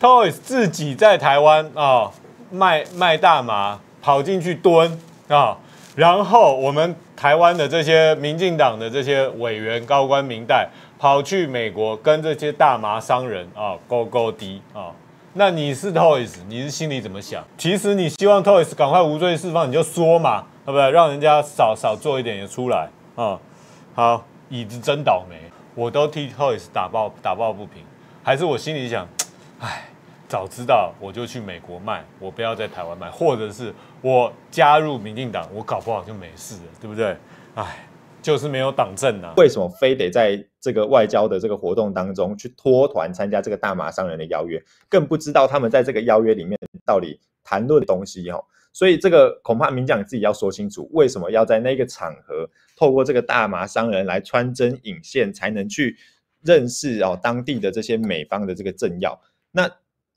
Toys 自己在台湾啊卖卖大麻，跑进去蹲啊，然后我们台湾的这些民进党的这些委员高官名代跑去美国跟这些大麻商人啊勾勾滴啊，那你是 Toys，你是心里怎么想？其实你希望 Toys 赶快无罪释放，你就说嘛，对不对？让人家少少做一点就出来啊。好，椅子真倒霉，我都替 Toys 打抱打抱不平，还是我心里想。唉，早知道我就去美国卖，我不要在台湾卖，或者是我加入民进党，我搞不好就没事了，对不对？唉，就是没有党政啊，为什么非得在这个外交的这个活动当中去脱团参加这个大马商人的邀约？更不知道他们在这个邀约里面到底谈论东西哦。所以这个恐怕民进党自己要说清楚，为什么要在那个场合透过这个大麻商人来穿针引线，才能去认识哦当地的这些美方的这个政要。那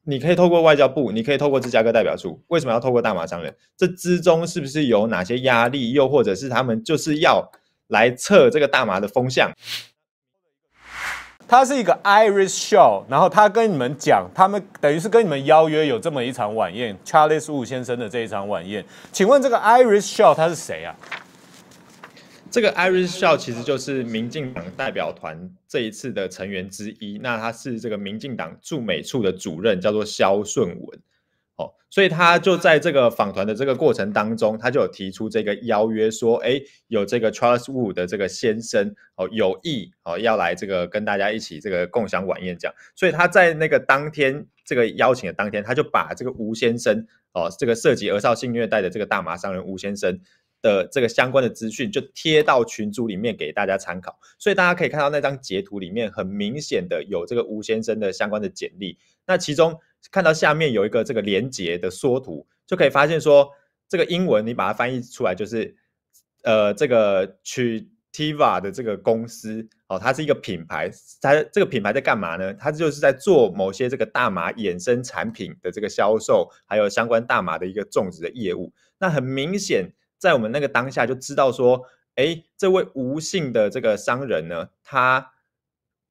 你可以透过外交部，你可以透过芝加哥代表处，为什么要透过大麻商人？这之中是不是有哪些压力？又或者是他们就是要来测这个大麻的风向？他是一个 Iris s h o w 然后他跟你们讲，他们等于是跟你们邀约有这么一场晚宴，Charles Wu 先生的这一场晚宴。请问这个 Iris s h o w 他是谁啊？这个 Iris Shaw 其实就是民进党代表团这一次的成员之一，那他是这个民进党驻美处的主任，叫做肖顺文，哦，所以他就在这个访团的这个过程当中，他就有提出这个邀约，说，哎，有这个 Charles w o o 的这个先生，哦，有意，哦，要来这个跟大家一起这个共享晚宴，样。所以他在那个当天这个邀请的当天，他就把这个吴先生，哦，这个涉及儿少性虐待的这个大麻商人吴先生。的这个相关的资讯就贴到群组里面给大家参考，所以大家可以看到那张截图里面很明显的有这个吴先生的相关的简历，那其中看到下面有一个这个连接的缩图，就可以发现说这个英文你把它翻译出来就是，呃，这个去 Tiva 的这个公司哦，它是一个品牌，它这个品牌在干嘛呢？它就是在做某些这个大麻衍生产品的这个销售，还有相关大麻的一个种植的业务，那很明显。在我们那个当下就知道说，哎，这位吴姓的这个商人呢，他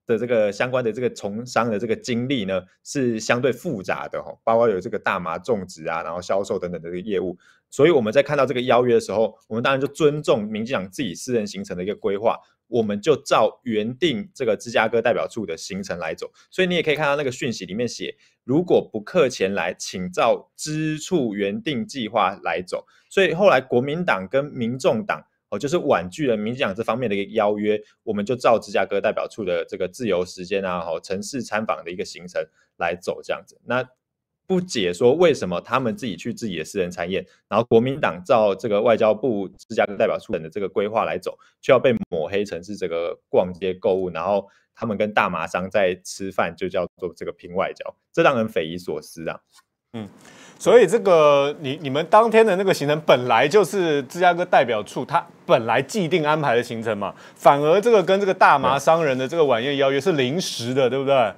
的这个相关的这个从商的这个经历呢，是相对复杂的哈，包括有这个大麻种植啊，然后销售等等的这个业务。所以我们在看到这个邀约的时候，我们当然就尊重民进党自己私人形成的一个规划。我们就照原定这个芝加哥代表处的行程来走，所以你也可以看到那个讯息里面写，如果不客前来，请照支处原定计划来走。所以后来国民党跟民众党哦，就是婉拒了民进党这方面的一个邀约，我们就照芝加哥代表处的这个自由时间啊，城市参访的一个行程来走这样子。那。不解说为什么他们自己去自己的私人餐宴，然后国民党照这个外交部芝加哥代表处等的这个规划来走，却要被抹黑成是这个逛街购物，然后他们跟大麻商在吃饭，就叫做这个拼外交，这让人匪夷所思啊。嗯，所以这个你你们当天的那个行程本来就是芝加哥代表处他本来既定安排的行程嘛，反而这个跟这个大麻商人的这个晚宴邀约是临时的，对不对？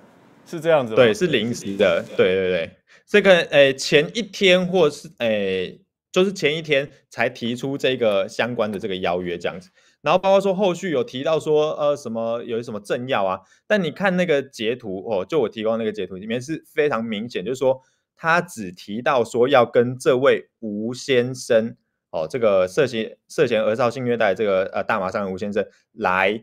是这样子吗？对，是临时的。对对对。这个诶，前一天或是诶，就是前一天才提出这个相关的这个邀约这样子，然后包括说后续有提到说呃什么有什么政要啊，但你看那个截图哦，就我提供那个截图里面是非常明显，就是说他只提到说要跟这位吴先生哦，这个涉嫌涉嫌儿少性虐待这个呃大麻上人吴先生来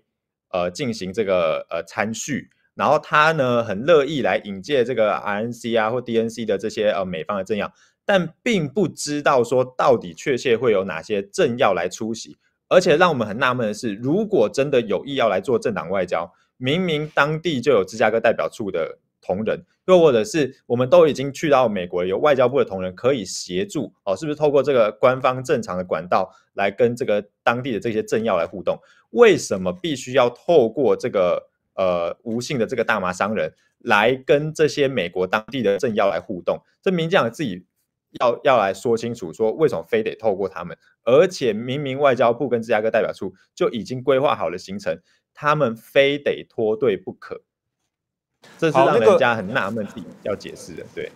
呃进行这个呃参叙。然后他呢很乐意来引介这个 RNC 啊或 DNC 的这些呃美方的政要，但并不知道说到底确切会有哪些政要来出席。而且让我们很纳闷的是，如果真的有意要来做政党外交，明明当地就有芝加哥代表处的同仁，又或者是我们都已经去到美国，有外交部的同仁可以协助哦，是不是透过这个官方正常的管道来跟这个当地的这些政要来互动？为什么必须要透过这个？呃，吴姓的这个大麻商人来跟这些美国当地的政要来互动，这名将自己要要来说清楚，说为什么非得透过他们，而且明明外交部跟芝加哥代表处就已经规划好了行程，他们非得脱队不可，这是让人家很纳闷地要解释的，对。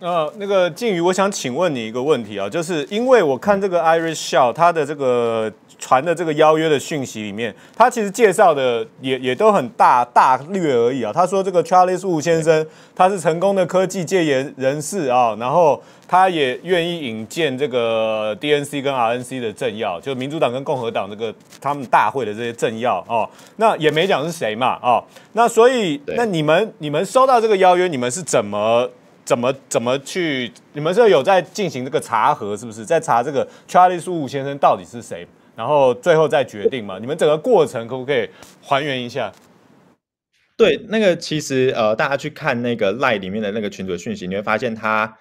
呃，那个静瑜，我想请问你一个问题啊，就是因为我看这个 Irish Show 他的这个传的这个邀约的讯息里面，他其实介绍的也也都很大大略而已啊。他说这个 Charles Wu 先生他是成功的科技界严人士啊，然后他也愿意引荐这个 DNC 跟 RNC 的政要，就民主党跟共和党这个他们大会的这些政要哦。那也没讲是谁嘛啊。那所以那你们你们收到这个邀约，你们是怎么？怎么怎么去？你们是有在进行这个查核，是不是在查这个 Charlie 苏 u 先生到底是谁？然后最后再决定嘛？你们整个过程可不可以还原一下？对，那个其实呃，大家去看那个赖里面的那个群主讯息，你会发现他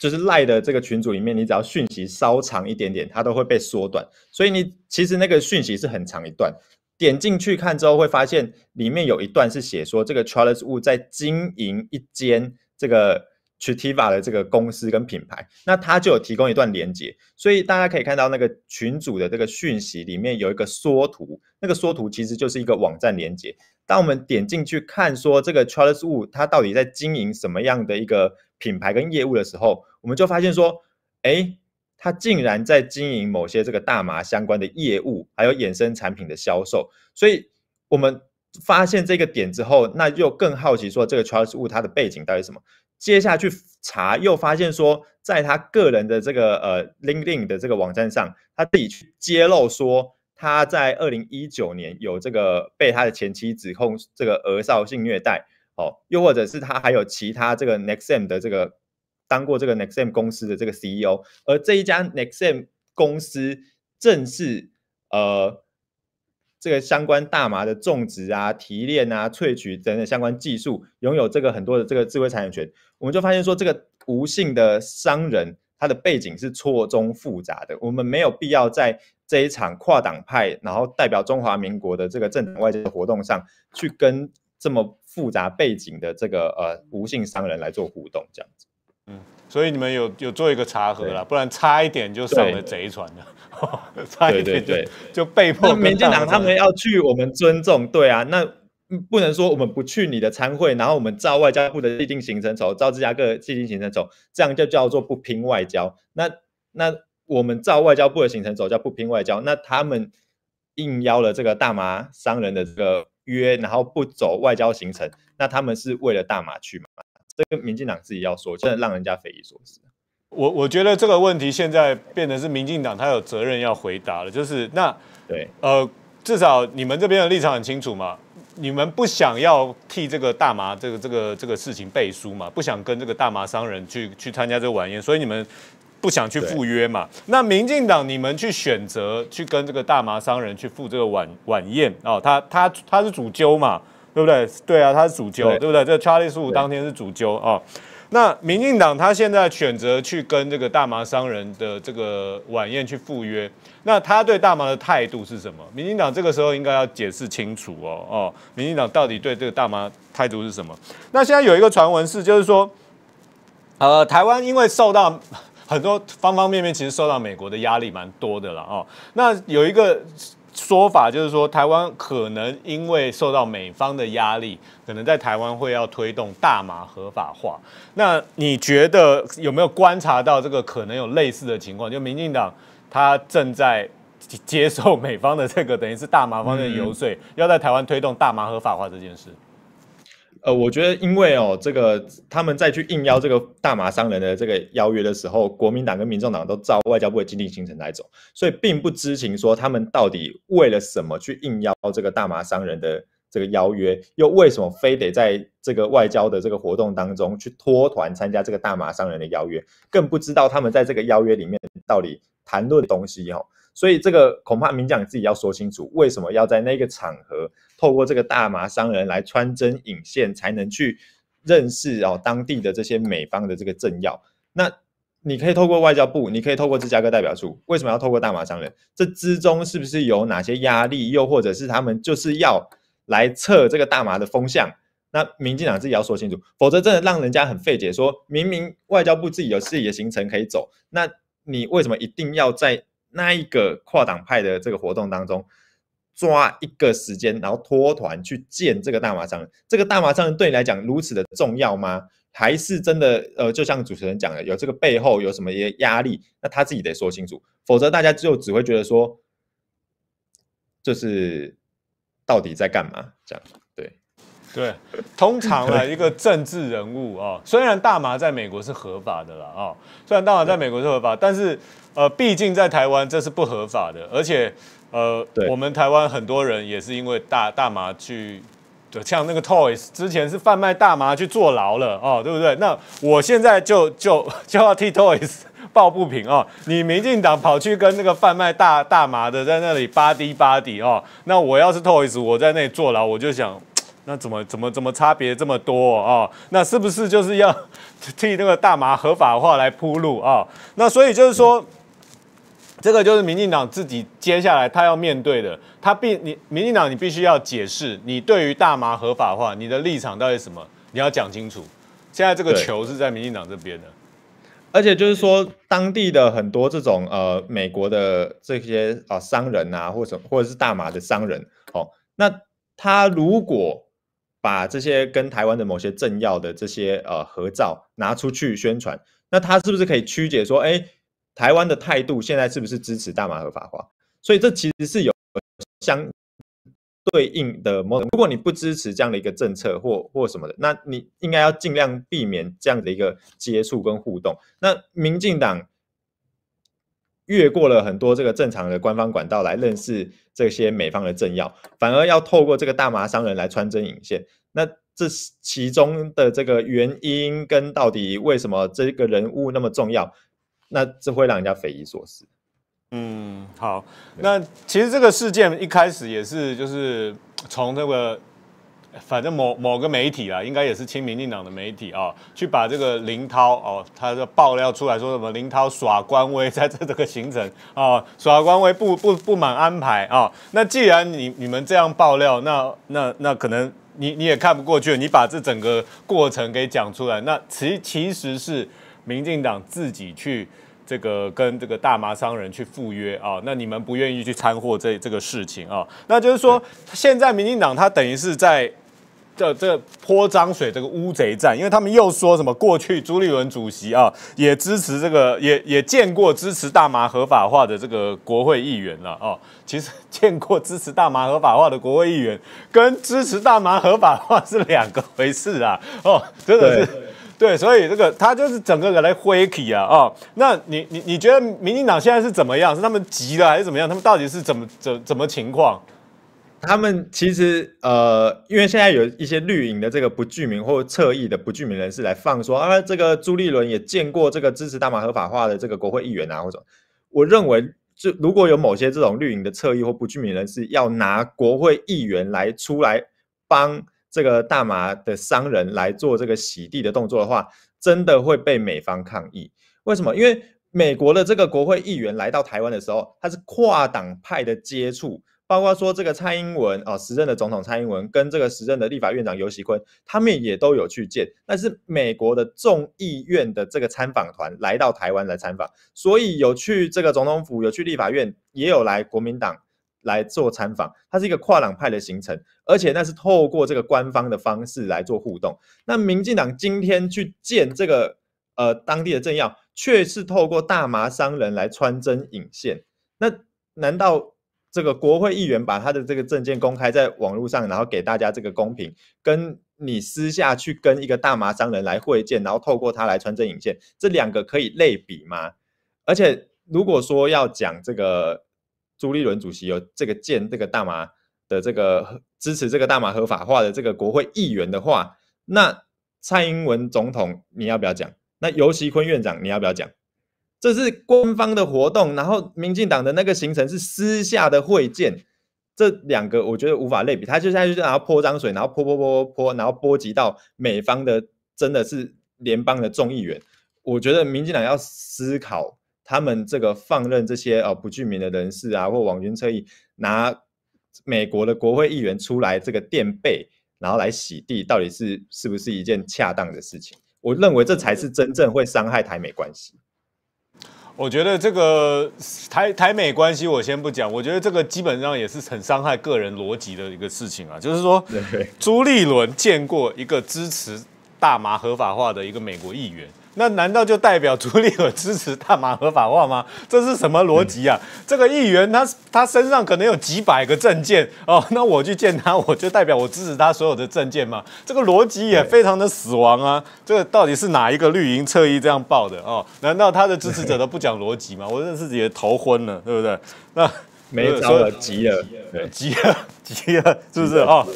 就是赖的这个群组里面，你只要讯息稍长一点点，它都会被缩短。所以你其实那个讯息是很长一段，点进去看之后会发现里面有一段是写说这个 Charlie Wu 在经营一间。这个 Chitiva 的这个公司跟品牌，那它就有提供一段连接，所以大家可以看到那个群组的这个讯息里面有一个缩图，那个缩图其实就是一个网站连接。当我们点进去看说这个 Charles w u 他到底在经营什么样的一个品牌跟业务的时候，我们就发现说，哎，他竟然在经营某些这个大麻相关的业务，还有衍生产品的销售，所以我们。发现这个点之后，那又更好奇说这个 Charles Wu 他的背景到底什么？接下去查又发现说，在他个人的这个呃 LinkedIn 的这个网站上，他自己去揭露说他在二零一九年有这个被他的前妻指控这个儿少性虐待哦，又或者是他还有其他这个 n e x t a m 的这个当过这个 n e x t a m 公司的这个 CEO，而这一家 n e x t a m 公司正是呃。这个相关大麻的种植啊、提炼啊、萃取等等相关技术，拥有这个很多的这个智慧财产权，我们就发现说，这个吴姓的商人他的背景是错综复杂的，我们没有必要在这一场跨党派，然后代表中华民国的这个政党外交的活动上去跟这么复杂背景的这个呃吴姓商人来做互动，这样子。嗯。所以你们有有做一个查核了，不然差一点就上了贼船了，差一点就就被迫。民进党他们要去，我们尊重对啊，那不能说我们不去你的参会，然后我们照外交部的既定行程走，照芝加哥既定行程走，这样就叫做不拼外交。那那我们照外交部的行程走叫不拼外交。那他们应邀了这个大麻商人的这个约，然后不走外交行程，那他们是为了大麻去嘛？这个民进党自己要说，真的让人家匪夷所思。我我觉得这个问题现在变成是民进党他有责任要回答了，就是那对呃，至少你们这边的立场很清楚嘛，你们不想要替这个大麻这个这个这个事情背书嘛，不想跟这个大麻商人去去参加这个晚宴，所以你们不想去赴约嘛。那民进党你们去选择去跟这个大麻商人去赴这个晚晚宴哦，他他他是主揪嘛。对不对？对啊，他是主揪，对不对？这查理十五当天是主揪啊。那民进党他现在选择去跟这个大麻商人的这个晚宴去赴约，那他对大麻的态度是什么？民进党这个时候应该要解释清楚哦哦，民进党到底对这个大麻态度是什么？那现在有一个传闻是，就是说，呃，台湾因为受到 很多方方面面，其实受到美国的压力蛮多的了哦。那有一个。说法就是说，台湾可能因为受到美方的压力，可能在台湾会要推动大麻合法化。那你觉得有没有观察到这个可能有类似的情况？就民进党他正在接受美方的这个等于是大麻方的游说，要在台湾推动大麻合法化这件事。呃，我觉得因为哦，这个他们再去应邀这个大马商人的这个邀约的时候，国民党跟民众党都照外交部的既定行程来走，所以并不知情说他们到底为了什么去应邀这个大马商人的这个邀约，又为什么非得在这个外交的这个活动当中去脱团参加这个大马商人的邀约，更不知道他们在这个邀约里面到底谈论东西哈，所以这个恐怕民进党自己要说清楚，为什么要在那个场合。透过这个大麻商人来穿针引线，才能去认识哦当地的这些美方的这个政要。那你可以透过外交部，你可以透过芝加哥代表处。为什么要透过大麻商人？这之中是不是有哪些压力？又或者是他们就是要来测这个大麻的风向？那民进党自己要说清楚，否则真的让人家很费解。说明明外交部自己有自己的行程可以走，那你为什么一定要在那一个跨党派的这个活动当中？抓一个时间，然后脱团去见这个大麻商人。这个大麻商人对你来讲如此的重要吗？还是真的呃，就像主持人讲的，有这个背后有什么一些压力？那他自己得说清楚，否则大家就只会觉得说，就是到底在干嘛？这样对对。通常呢，一个政治人物哦，虽然大麻在美国是合法的了哦，虽然大麻在美国是合法，但是呃，毕竟在台湾这是不合法的，而且。呃，我们台湾很多人也是因为大大麻去，像那个 Toys 之前是贩卖大麻去坐牢了哦，对不对？那我现在就就就要替 Toys 抱不平哦，你民进党跑去跟那个贩卖大大麻的在那里巴迪巴迪哦，那我要是 Toys 我在那里坐牢，我就想，那怎么怎么怎么差别这么多啊？那是不是就是要 替那个大麻合法化来铺路啊？那所以就是说。这个就是民进党自己接下来他要面对的，他必你民进党你必须要解释你对于大麻合法化你的立场到底什么，你要讲清楚。现在这个球是在民进党这边的，而且就是说当地的很多这种呃美国的这些啊商人啊，或者或者是大麻的商人，哦，那他如果把这些跟台湾的某些政要的这些呃合照拿出去宣传，那他是不是可以曲解说哎？台湾的态度现在是不是支持大麻合法化？所以这其实是有相对应的如果你不支持这样的一个政策或或什么的，那你应该要尽量避免这样的一个接触跟互动。那民进党越过了很多这个正常的官方管道来认识这些美方的政要，反而要透过这个大麻商人来穿针引线。那这是其中的这个原因跟到底为什么这个人物那么重要？那这会让人家匪夷所思。嗯，好。那其实这个事件一开始也是就是从那个，反正某某个媒体啊，应该也是亲民党的媒体啊，去把这个林涛哦，他说爆料出来说什么林涛耍官威，在这这个行程啊，耍官威不不不满安排啊。那既然你你们这样爆料，那那那可能你你也看不过去你把这整个过程给讲出来。那其其实是。民进党自己去这个跟这个大麻商人去赴约啊，那你们不愿意去掺和这这个事情啊？那就是说，现在民进党他等于是在这这泼脏水，这个乌贼战，因为他们又说什么过去朱立伦主席啊也支持这个，也也见过支持大麻合法化的这个国会议员了啊。其实见过支持大麻合法化的国会议员，跟支持大麻合法化是两个回事啊。哦，真的是。对，所以这个他就是整个人来挥起啊啊！那你你你觉得民进党现在是怎么样？是他们急了还是怎么样？他们到底是怎么怎怎么情况？他们其实呃，因为现在有一些绿营的这个不具名或侧翼的不具名人士来放说啊，这个朱立伦也见过这个支持大麻合法化的这个国会议员啊，或者我认为就如果有某些这种绿营的侧翼或不具名人士要拿国会议员来出来帮。这个大麻的商人来做这个洗地的动作的话，真的会被美方抗议。为什么？因为美国的这个国会议员来到台湾的时候，他是跨党派的接触，包括说这个蔡英文啊，时任的总统蔡英文跟这个时任的立法院长尤喜坤，他们也都有去见。但是美国的众议院的这个参访团来到台湾来参访，所以有去这个总统府，有去立法院，也有来国民党。来做参访，它是一个跨党派的行程，而且那是透过这个官方的方式来做互动。那民进党今天去见这个呃当地的政要，却是透过大麻商人来穿针引线。那难道这个国会议员把他的这个证件公开在网络上，然后给大家这个公平，跟你私下去跟一个大麻商人来会见，然后透过他来穿针引线，这两个可以类比吗？而且如果说要讲这个。朱立伦主席有这个建这个大麻的这个支持这个大麻合法化的这个国会议员的话，那蔡英文总统你要不要讲？那尤其坤院长你要不要讲？这是官方的活动，然后民进党的那个行程是私下的会见，这两个我觉得无法类比。他现在就然后泼脏水，然后泼泼泼泼，然后波及到美方的真的是联邦的众议员，我觉得民进党要思考。他们这个放任这些呃不具名的人士啊，或网军车役拿美国的国会议员出来这个垫背，然后来洗地，到底是是不是一件恰当的事情？我认为这才是真正会伤害台美关系。我觉得这个台台美关系我先不讲，我觉得这个基本上也是很伤害个人逻辑的一个事情啊，就是说朱立伦见过一个支持大麻合法化的一个美国议员。那难道就代表朱利和支持大马合法化吗？这是什么逻辑啊？这个议员他他身上可能有几百个证件哦，那我去见他，我就代表我支持他所有的证件吗？这个逻辑也非常的死亡啊！这个到底是哪一个绿营侧翼这样报的哦？难道他的支持者都不讲逻辑吗？我真是也头昏了，对不对？那没招了，急了，急了，急了，是不是哦？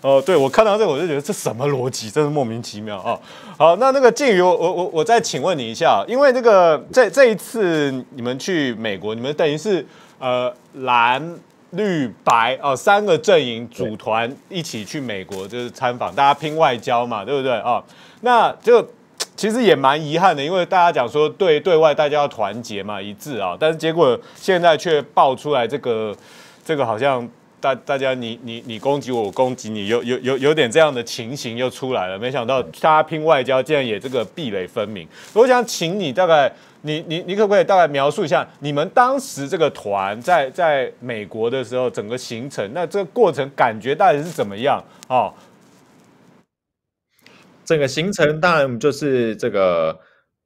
哦，对，我看到这个我就觉得这什么逻辑，真是莫名其妙啊！好，那那个静宇，我我我再请问你一下，因为那个这这一次你们去美国，你们等于是呃蓝绿白哦三个阵营组团一起去美国，就是参访，大家拼外交嘛，对不对啊？那就其实也蛮遗憾的，因为大家讲说对对外大家要团结嘛，一致啊，但是结果现在却爆出来这个这个好像。大大家，你你你攻击我，我攻击你，有有有有点这样的情形又出来了。没想到大家拼外交，竟然也这个壁垒分明。我想请你大概，你你你可不可以大概描述一下你们当时这个团在在美国的时候整个行程？那这个过程感觉到底是怎么样啊？整个行程当然我们就是这个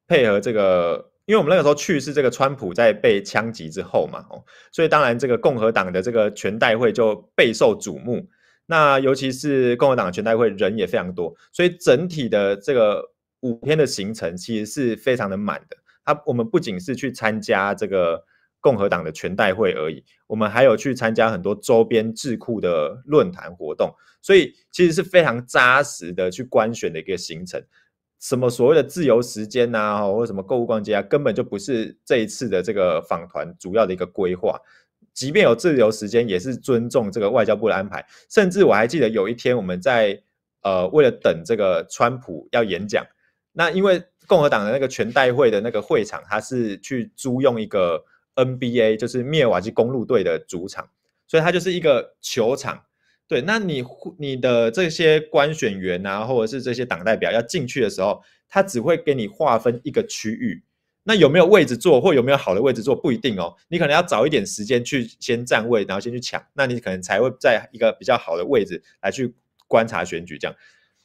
配合这个。因为我们那个时候去是这个川普在被枪击之后嘛，哦，所以当然这个共和党的这个全代会就备受瞩目。那尤其是共和党的全代会人也非常多，所以整体的这个五天的行程其实是非常的满的。它我们不仅是去参加这个共和党的全代会而已，我们还有去参加很多周边智库的论坛活动，所以其实是非常扎实的去官选的一个行程。什么所谓的自由时间呐，或什么购物逛街啊，根本就不是这一次的这个访团主要的一个规划。即便有自由时间，也是尊重这个外交部的安排。甚至我还记得有一天我们在呃，为了等这个川普要演讲，那因为共和党的那个全代会的那个会场，他是去租用一个 NBA，就是灭瓦基公路队的主场，所以它就是一个球场。对，那你你的这些官选员啊，或者是这些党代表要进去的时候，他只会给你划分一个区域。那有没有位置坐，或有没有好的位置坐，不一定哦。你可能要早一点时间去先占位，然后先去抢，那你可能才会在一个比较好的位置来去观察选举。这样，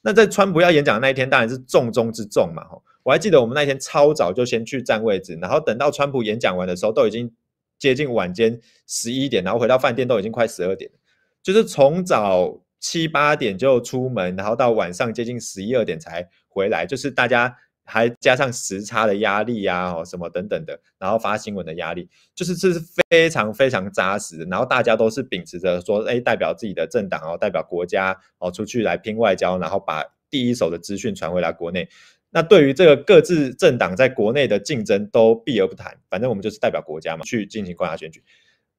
那在川普要演讲那一天，当然是重中之重嘛。我还记得我们那天超早就先去占位置，然后等到川普演讲完的时候，都已经接近晚间十一点，然后回到饭店都已经快十二点了。就是从早七八点就出门，然后到晚上接近十一二点才回来。就是大家还加上时差的压力呀，什么等等的，然后发新闻的压力，就是这是非常非常扎实。然后大家都是秉持着说，哎，代表自己的政党哦，代表国家哦，出去来拼外交，然后把第一手的资讯传回来国内。那对于这个各自政党在国内的竞争都避而不谈，反正我们就是代表国家嘛，去进行国察选举。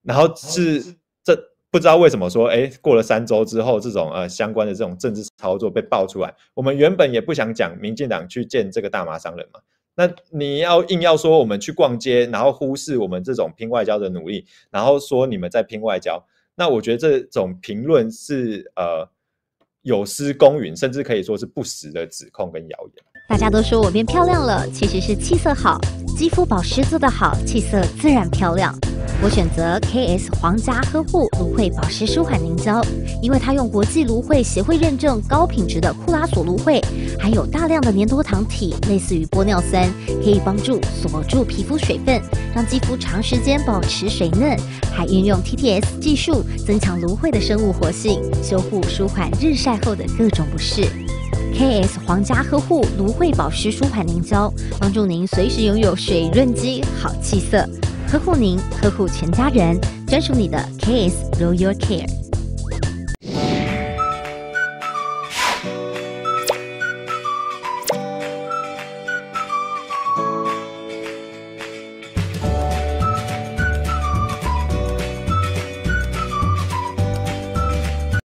然后是这。不知道为什么说，哎，过了三周之后，这种呃相关的这种政治操作被爆出来。我们原本也不想讲民进党去见这个大麻商人嘛。那你要硬要说我们去逛街，然后忽视我们这种拼外交的努力，然后说你们在拼外交，那我觉得这种评论是呃有失公允，甚至可以说是不实的指控跟谣言。大家都说我变漂亮了，其实是气色好，肌肤保湿做得好，气色自然漂亮。我选择 K S 皇家呵护芦荟保湿舒缓凝胶，因为它用国际芦荟协会认证高品质的库拉索芦荟，含有大量的粘多糖体，类似于玻尿酸，可以帮助锁住皮肤水分，让肌肤长时间保持水嫩。还运用 TTS 技术，增强芦荟的生物活性，修复舒缓日晒后的各种不适。K S 皇家呵护芦荟保湿舒缓凝胶，帮助您随时拥有水润肌、好气色，呵护您，呵护全家人，专属你的 K S Royal Care。